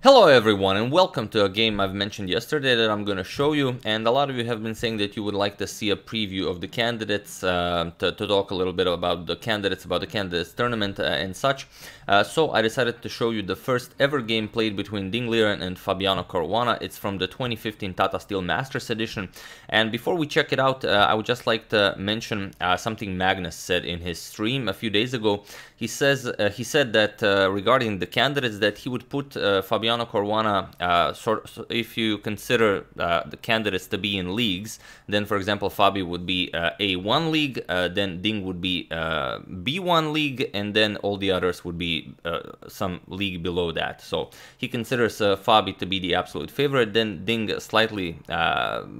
Hello everyone and welcome to a game I've mentioned yesterday that I'm gonna show you and a lot of you have been saying that you would like to see a preview of the candidates uh, to, to, talk a little bit about the candidates, about the candidates tournament uh, and such. Uh, so I decided to show you the first ever game played between Ding Liren and Fabiano Caruana. It's from the 2015 Tata Steel Masters Edition and before we check it out uh, I would just like to mention uh, something Magnus said in his stream a few days ago. He says uh, he said that regarding the candidates that he would put Fabiano Fabiano Caruana, uh, sort so if you consider uh, the candidates to be in leagues, then for example, Fabi would be uh, A1 league, uh, then Ding would be uh, B1 league, and then all the others would be uh, some league below that. So he considers Fabi to be the absolute favorite, then Ding slightly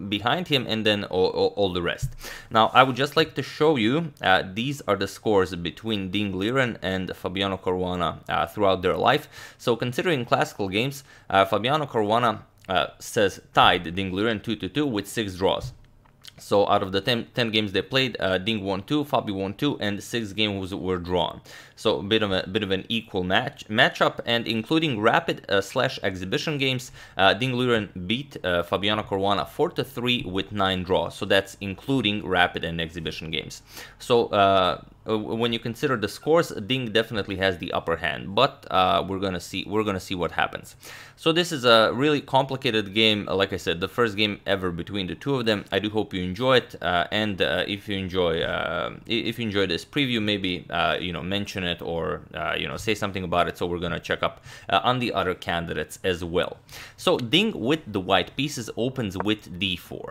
behind him, and then all, all, all, the rest. Now, I would just like to show you these are the scores between Ding Liren and Fabiano Caruana throughout their life. So considering classical games, games, uh, Fabiano Caruana uh, says tied Liren 2-2 with 6 draws. So out of the ten, 10, games they played, uh, Ding won two, Fabi won two, and six games were drawn. So a bit of a bit of an equal match matchup, and including rapid uh, slash exhibition games, uh, Ding Liren beat uh, Fabiano Caruana four three with nine draws. So that's including rapid and exhibition games. So uh, uh, when you consider the scores, Ding definitely has the upper hand, but uh, we're gonna see we're gonna see what happens. So this is a really complicated game, uh, like I said, the first game ever between the two of them. I do hope you enjoy it, uh, and uh, if you enjoy uh, if you enjoy this preview, maybe you know mention it or you know say something about it. So we're gonna check up on the other candidates as well. So Ding with the white pieces opens with d4.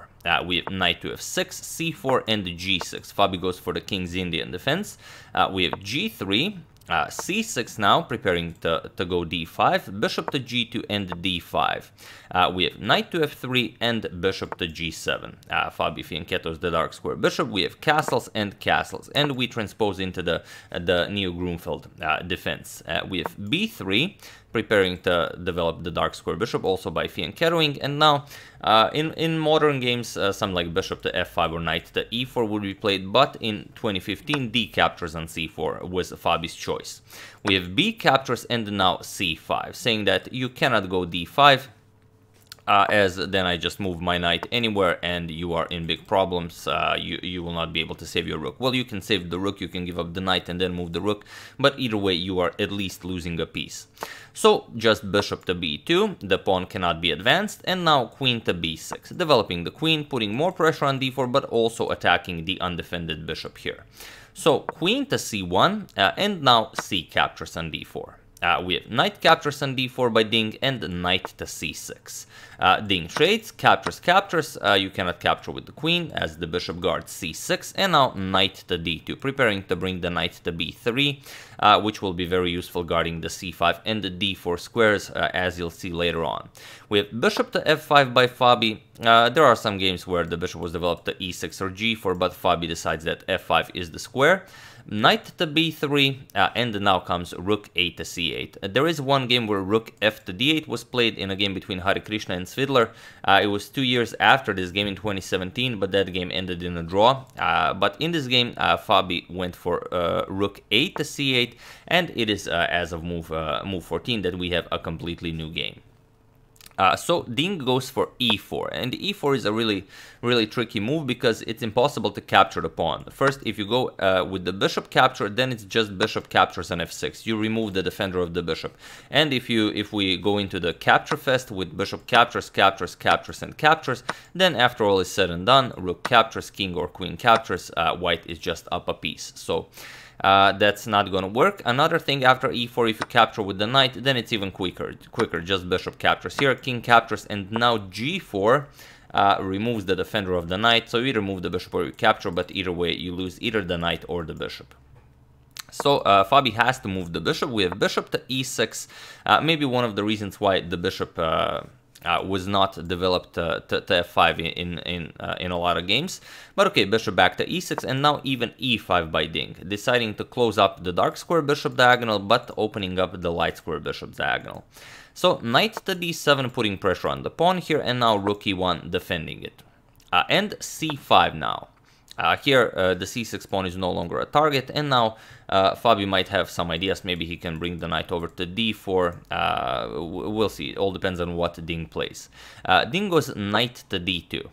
we have knight to f6, c4, and g6. Fabi goes for the king's Indian defense. Uh, we have g3, uh, c6 now, preparing to, to go d5, bishop to g2 and d5. Uh, we have knight to f3 and bishop to g7. Uh, Fabi Fianchetto's the dark square bishop. We have castles and castles, and we transpose into the, the Neo-Grunfeld uh, defense. Uh, we have b3, preparing to develop the dark square bishop, also by Fianchettoing, and now uh, in, in modern games, uh, some like bishop to f5 or knight to e4 would be played, but in 2015, d captures on c4 was Fabi's choice. We have b captures and now c5, saying that you cannot go d5, uh, as then I just move my knight anywhere and you are in big problems. Uh, you, you will not be able to save your rook. Well, you can save the rook, you can give up the knight and then move the rook, but either way you are at least losing a piece. So just bishop to b2, the pawn cannot be advanced, and now queen to b6, developing the queen, putting more pressure on d4, but also attacking the undefended bishop here. So queen to c1, uh, and now c captures on d4. Uh, we have knight captures on d4 by Ding and knight to c6. Uh, Ding trades, captures, captures, uh, you cannot capture with the queen as the bishop guards c6 and now knight to d2, preparing to bring the knight to b3 uh, which will be very useful guarding the c5 and the d4 squares, uh, as you'll see later on. With bishop to f5 by Fabi, uh, there are some games where the bishop was developed to e6 or g4, but Fabi decides that f5 is the square. Knight to b3, uh, and now comes rook a to c8. Uh, there is one game where rook f to d8 was played in a game between Hari Krishna and Swidler. Uh, it was two years after this game in 2017, but that game ended in a draw. Uh, but in this game, uh, Fabi went for rook a to c8, and it is uh, as of move, uh, move 14 that we have a completely new game. Uh, so Ding goes for e4, and e4 is a really, really tricky move because it's impossible to capture the pawn. First, if you go uh, with the bishop capture, then it's just bishop captures on f6. You remove the defender of the bishop. And if you, if we go into the capture fest with bishop captures, captures, captures, and captures, then after all is said and done, rook captures, king or queen captures, uh, white is just up a piece. So uh, that's not gonna work. Another thing after e4, if you capture with the knight, then it's even quicker, quicker, just bishop captures here, king captures, and now g4, uh, removes the defender of the knight, so you remove the bishop or you capture, but either way you lose either the knight or the bishop. So uh, Fabi has to move the bishop, we have bishop to e6, uh, maybe one of the reasons why the bishop uh, uh, was not developed uh, to, to, f5 in in uh, in a lot of games. But okay, bishop back to e6 and now even e5 by Ding, deciding to close up the dark square bishop diagonal but opening up the light square bishop diagonal. So knight to d7 putting pressure on the pawn here and now rook e1 defending it. Uh, and c5 now. Uh, here, uh, the c6 pawn is no longer a target, and now uh, Fabio might have some ideas. Maybe he can bring the knight over to d4. we'll see. It all depends on what Ding plays. Ding goes knight to d2.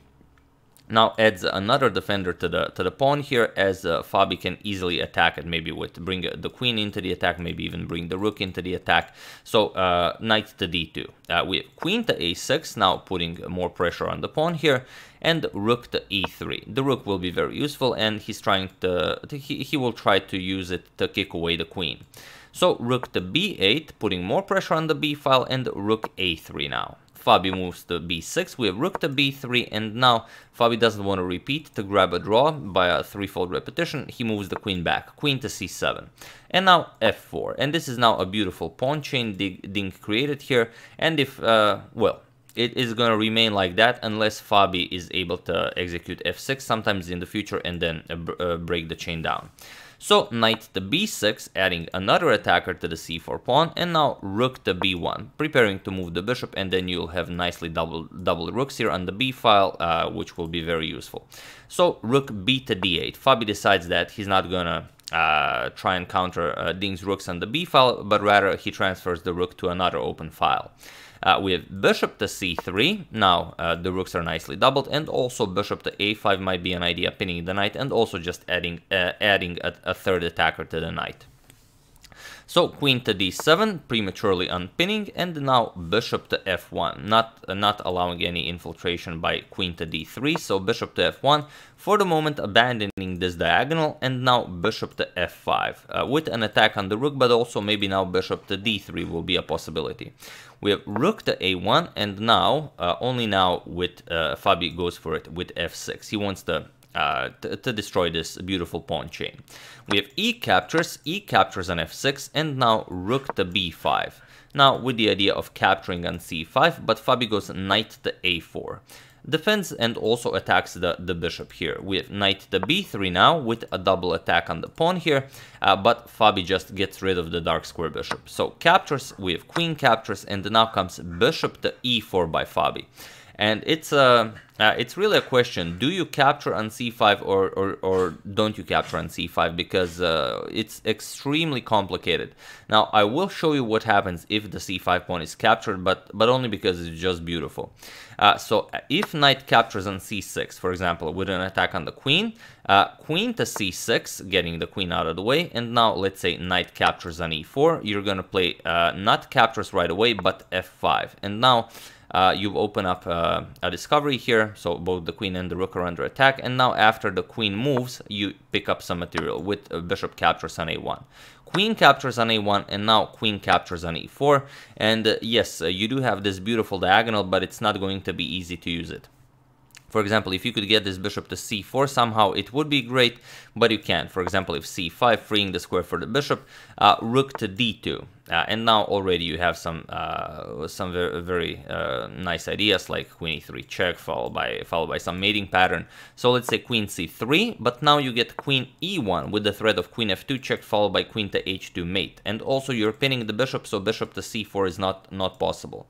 Now adds another defender to the to the pawn here as uh, Fabi can easily attack it maybe with bring the queen into the attack, maybe even bring the rook into the attack. So uh, knight to d2. Uh, we have queen to a6 now putting more pressure on the pawn here and rook to e3. The rook will be very useful and he's trying to, to he, he will try to use it to kick away the queen. So rook to b8 putting more pressure on the b file and rook a3 now. Fabi moves to b6, we have rook to b3, and now Fabi doesn't want to repeat to grab a draw by a threefold repetition, he moves the queen back, queen to c7. And now f4, and this is now a beautiful pawn chain Dink created here, and if, uh, well, it is going to remain like that unless Fabi is able to execute f6 sometimes in the future and then uh, uh break the chain down. So knight to b6, adding another attacker to the c4 pawn, and now rook to b1, preparing to move the bishop, and then you'll have nicely double, double rooks here on the b file, uh, which will be very useful. So rook b to d8, Fabi decides that he's not gonna uh, try and counter uh, Ding's rooks on the b file, but rather he transfers the rook to another open file. Uh, have bishop to c3, now uh, the rooks are nicely doubled, and also bishop to a5 might be an idea, pinning the knight, and also just adding uh, adding a, a third attacker to the knight. So queen to d7, prematurely unpinning, and now bishop to f1, not, uh, not allowing any infiltration by queen to d3, so bishop to f1, for the moment abandoning this diagonal, and now bishop to f5, uh, with an attack on the rook, but also maybe now bishop to d3 will be a possibility. We have rook to a1, and now, uh, only now with uh, Fabi goes for it with f6. He wants the uh, to, destroy this beautiful pawn chain. We have e captures, e captures on f6, and now rook to b5. Now with the idea of capturing on c5, but Fabi goes knight to a4. Defends and also attacks the, the bishop here. We have knight to b3 now with a double attack on the pawn here, uh, but Fabi just gets rid of the dark square bishop. So captures, we have queen captures, and now comes bishop to e4 by Fabi and it's a uh, uh, it's really a question: Do you capture on c5 or or, or don't you capture on c5? Because uh, it's extremely complicated. Now I will show you what happens if the c5 pawn is captured, but but only because it's just beautiful. Uh, so uh, if knight captures on c6, for example, with an attack on the queen, uh, queen to c6, getting the queen out of the way, and now let's say knight captures on e4, you're gonna play not captures right away, but f5, and now uh, you open up uh, a discovery here, so both the queen and the rook are under attack, and now after the queen moves, you pick up some material with uh, bishop captures on a1. Queen captures on a1, and now queen captures on e4, and uh, yes, uh, you do have this beautiful diagonal, but it's not going to be easy to use it. For example, if you could get this bishop to c4 somehow, it would be great, but you can't. For example, if c5, freeing the square for the bishop, uh, rook to d2. Uh, and now already you have some uh, some very, very uh, nice ideas like queen e3 check followed by followed by some mating pattern. So let's say queen c3, but now you get queen e1 with the threat of queen f2 check followed by queen to h2 mate. And also you're pinning the bishop, so bishop to c4 is not not possible.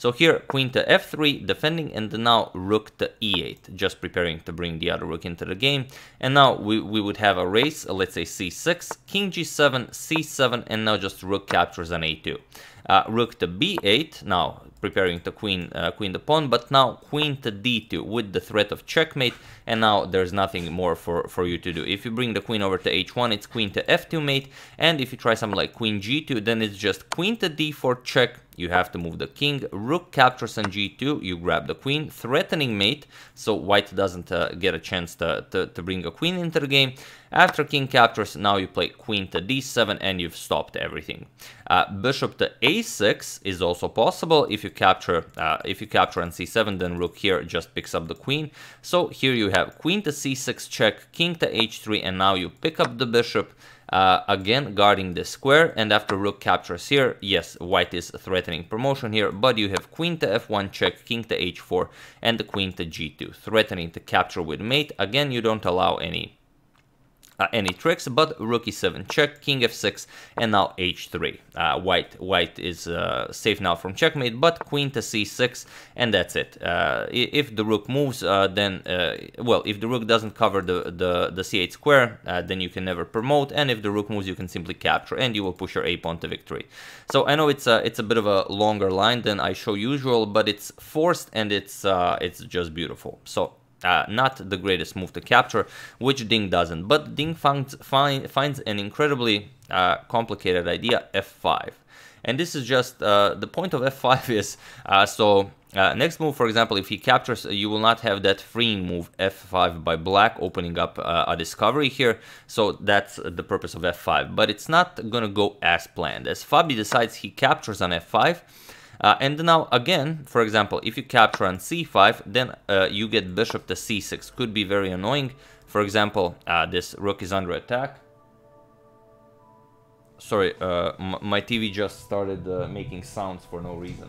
So here, queen to f3, defending, and now rook to e8, just preparing to bring the other rook into the game. And now we, we would have a race, let's say c6, king g7, c7, and now just rook captures an a2. Uh, rook to b8, now preparing to queen uh, queen the pawn, but now queen to d2 with the threat of checkmate, and now there's nothing more for, for you to do. If you bring the queen over to h1, it's queen to f2 mate, and if you try something like queen g2, then it's just queen to d4 check, you have to move the king. Rook captures on g2, you grab the queen, threatening mate, so white doesn't uh, get a chance to, to, to, bring a queen into the game. After king captures, now you play queen to d7 and you've stopped everything. Uh, bishop to a6 is also possible. If you capture uh, if you capture on c7, then rook here just picks up the queen. So here you have queen to c6 check, king to h3, and now you pick up the bishop. Uh, again, guarding the square, and after rook captures here, yes, white is threatening promotion here, but you have queen to f1 check, king to h4, and the queen to g2, threatening to capture with mate. Again, you don't allow any uh, any tricks, but rookie 7 check, king f6, and now h3. Uh, white white is uh, safe now from checkmate, but queen to c6, and that's it. Uh, if the rook moves, uh, then, uh, well, if the rook doesn't cover the, the, the c8 square, then you can never promote, and if the rook moves, you can simply capture, and you will push your a pawn to victory. So I know it's a, it's a bit of a longer line than I show usual, but it's forced and it's, it's just beautiful. So uh, not the greatest move to capture, which Ding doesn't. But Ding finds, find, finds an incredibly uh, complicated idea, f5. And this is just, uh, the point of f5 is, uh, so uh, next move, for example, if he captures, you will not have that freeing move f5 by black opening up a discovery here. So that's the purpose of f5. But it's not going to go as planned. As Fabi decides he captures on f5, uh, and now again, for example, if you capture on c5, then uh, you get bishop to c6. Could be very annoying. For example, uh, this rook is under attack. Sorry, uh, my TV just started uh, making sounds for no reason.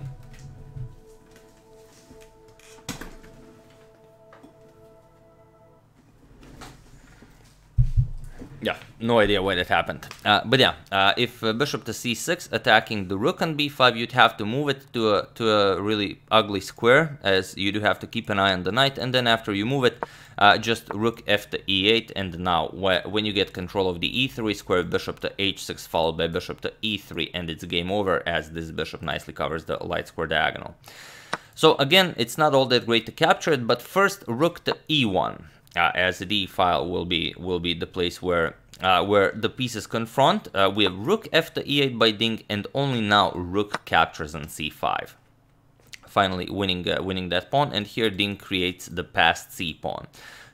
Yeah, no idea why that happened. Uh, but yeah, uh, if uh, bishop to c6 attacking the rook on b5, you'd have to move it to a, to a really ugly square, as you do have to keep an eye on the knight, and then after you move it, uh, just rook f to e8, and now wh when you get control of the e3 square, bishop to h6 followed by bishop to e3, and it's game over, as this bishop nicely covers the light square diagonal. So again, it's not all that great to capture it, but first rook to e1 uh, as the file will be will be the place where uh, where the pieces confront. Uh, we have rook f to e8 by ding, and only now rook captures on c5. Finally, winning uh, winning that pawn, and here ding creates the passed c pawn.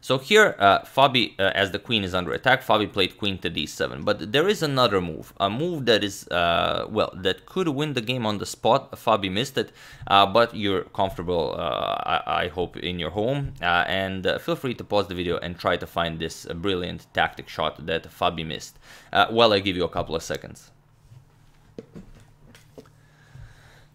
So here, uh, Fabi, uh, as the queen is under attack, Fabi played queen to d7. But there is another move, a move that is, uh, well, that could win the game on the spot. Fabi missed it, uh, but you're comfortable, uh, I, I, hope, in your home. Uh, and feel free to pause the video and try to find this brilliant tactic shot that Fabi missed, while I give you a couple of seconds.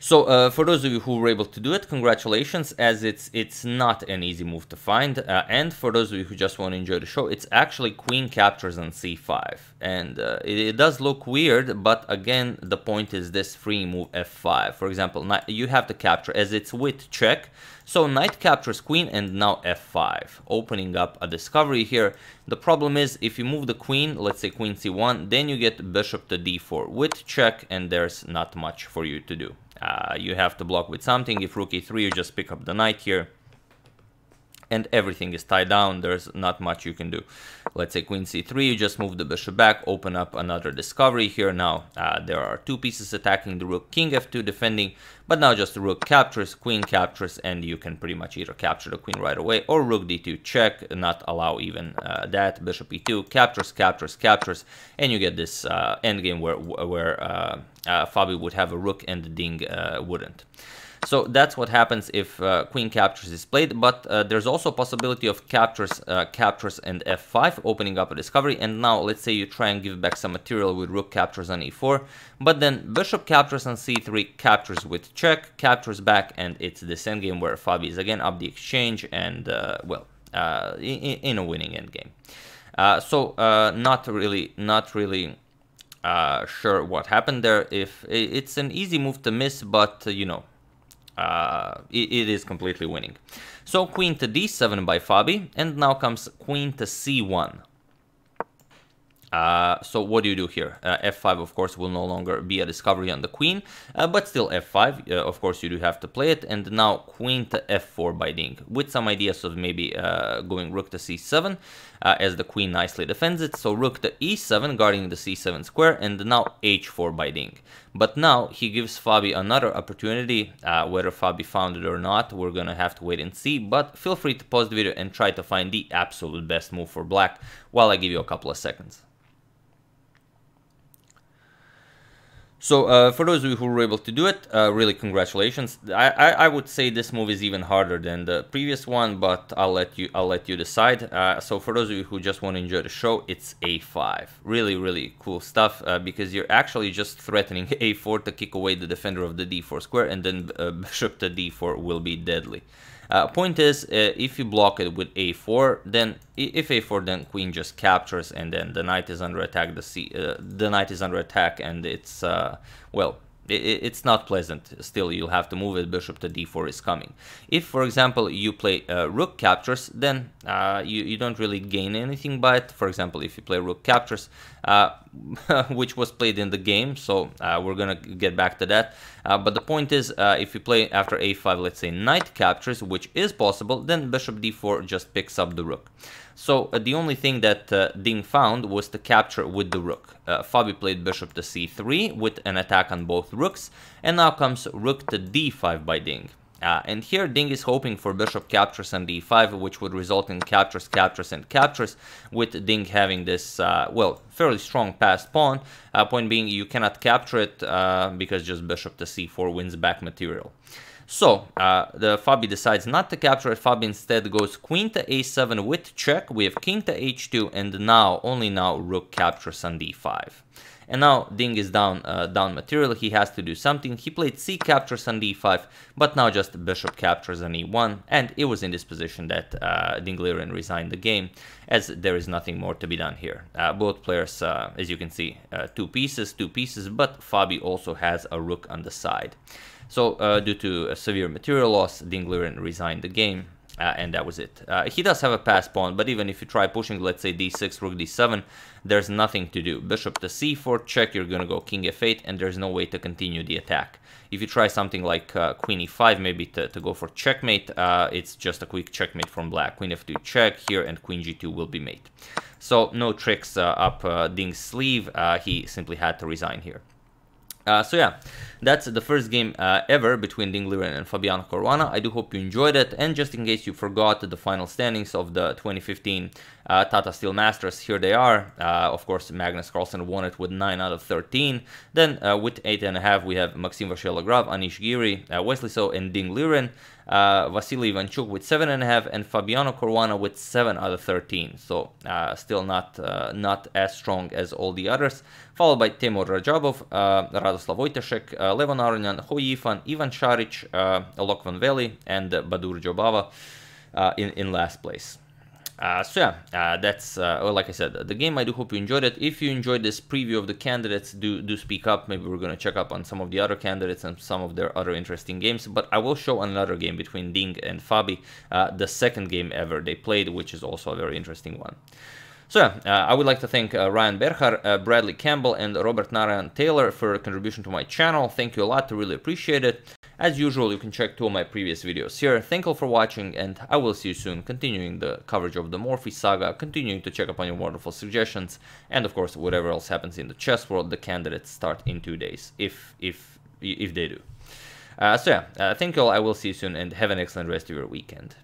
So uh, for those of you who were able to do it, congratulations, as it's it's not an easy move to find. Uh, and for those of you who just want to enjoy the show, it's actually queen captures on c5, and uh, it, it, does look weird, but again, the point is this free move f5. For example, knight, you have to capture as it's with check, so knight captures queen and now f5, opening up a discovery here. The problem is if you move the queen, let's say queen c1, then you get bishop to d4 with check, and there's not much for you to do. Uh, you have to block with something. If rook e3, you just pick up the knight here and everything is tied down, there's not much you can do. Let's say queen c3, you just move the bishop back, open up another discovery here. Now uh, there are two pieces attacking the rook, king f2 defending, but now just the rook captures, queen captures, and you can pretty much either capture the queen right away or rook d2 check, not allow even uh, that, bishop e2, captures, captures, captures, and you get this uh, endgame where, where uh, uh Fabi would have a rook and the ding uh, wouldn't. So that's what happens if uh, queen captures is played, but uh, there's also possibility of captures, uh, captures and f5, opening up a discovery, and now let's say you try and give back some material with rook captures on e4, but then bishop captures on c3, captures with check, captures back, and it's this endgame where Fabi is again up the exchange and, uh, well, uh, in, in, a winning endgame. Uh, so not really, not really uh, sure what happened there. If it's an easy move to miss, but uh, you know uh, it, it is completely winning. So queen to d7 by Fabi, and now comes queen to c1. Uh, so what do you do here? Uh, f5, of course, will no longer be a discovery on the queen, uh, but still f5, uh, of course, you do have to play it. And now queen to f4 by Ding, with some ideas of maybe uh, going rook to c7 uh, as the queen nicely defends it. So rook to e7 guarding the c7 square and now h4 biting. But now he gives Fabi another opportunity, uh, whether Fabi found it or not, we're gonna have to wait and see, but feel free to pause the video and try to find the absolute best move for black while I give you a couple of seconds. So uh, for those of you who were able to do it, uh, really congratulations. I, I, I, would say this move is even harder than the previous one, but I'll let you I'll let you decide. Uh, so for those of you who just want to enjoy the show, it's a5. Really, really cool stuff uh, because you're actually just threatening a4 to kick away the defender of the d4 square and then uh, bishop to d4 will be deadly. Uh, point is, if you block it with a4, then if a4, then queen just captures, and then the knight is under attack. The c the knight is under attack, and it's uh, well, it's not pleasant. Still, you'll have to move it. Bishop to d4 is coming. If, for example, you play uh, rook captures, then uh, you, you don't really gain anything by it. For example, if you play rook captures, uh, which was played in the game, so uh, we're gonna get back to that. Uh, but the point is, uh, if you play after a5, let's say knight captures, which is possible, then bishop d4 just picks up the rook. So uh, the only thing that uh, Ding found was to capture with the rook. Uh, Fabi played bishop to c3 with an attack on both rooks, and now comes rook to d5 by Ding. Uh, and here Ding is hoping for bishop captures on d5, which would result in captures, captures, and captures, with Ding having this, uh, well, fairly strong passed pawn, uh, point being you cannot capture it uh, because just bishop to c4 wins back material. So uh, the Fabi decides not to capture it. Fabi instead goes queen to a7 with check. We have king to h2 and now, only now, rook captures on d5. And now Ding is down, uh, down material, he has to do something. He played c captures on d5, but now just bishop captures on e1, and it was in this position that uh, Dinglerian resigned the game, as there is nothing more to be done here. Uh, both players, uh, as you can see, uh, two pieces, two pieces, but Fabi also has a rook on the side. So uh, due to severe material loss, Dinglerian resigned the game. Uh, and that was it. Uh, he does have a pass pawn, but even if you try pushing, let's say d6, rook d7, there's nothing to do. Bishop to c4, check, you're gonna go king f8, and there's no way to continue the attack. If you try something like uh, queen e5, maybe to, to go for checkmate, uh, it's just a quick checkmate from black. Queen f2 check here, and queen g2 will be mate. So no tricks uh, up uh, Ding's sleeve, he simply had to resign here. Uh, so yeah, that's the first game uh, ever between Dinglirian and Fabiano Caruana. I do hope you enjoyed it, and just in case you forgot the final standings of the 2015 uh, Tata Steel Masters, here they are. Uh, of course, Magnus Carlsen won it with 9 out of 13. Then uh, with 8.5, we have Maxim Vashelograd, Anish Giri, uh, Wesley So, and Ding Liren. Uh, Vasily Ivanchuk with 7.5, and Fabiano Caruana with 7 out of 13. So uh, still not not as strong as all the others. Followed by Timur Rajabov, Radoslav Wojtaszek, Levon Arnyan, Yifan, Ivan Sharic, uh, Lokvan Veli, and Badur Jobava in, in last place. Uh, so yeah, uh, that's uh, well, oh, like I said, the game. I do hope you enjoyed it. If you enjoyed this preview of the candidates, do do speak up. Maybe we're gonna check up on some of the other candidates and some of their other interesting games. But I will show another game between Ding and Fabi, uh, the second game ever they played, which is also a very interesting one. So uh, I would like to thank uh, Ryan Berhar, uh, Bradley Campbell, and Robert Narayan Taylor for contribution to my channel. Thank you a lot, To really appreciate it. As usual, you can check two of my previous videos here. Thank you all for watching and I will see you soon, continuing the coverage of the Morphe saga, continuing to check up on your wonderful suggestions, and of course, whatever else happens in the chess world, the candidates start in two days, if, if, if they do. Uh, so yeah, uh, thank you all, I will see you soon, and have an excellent rest of your weekend.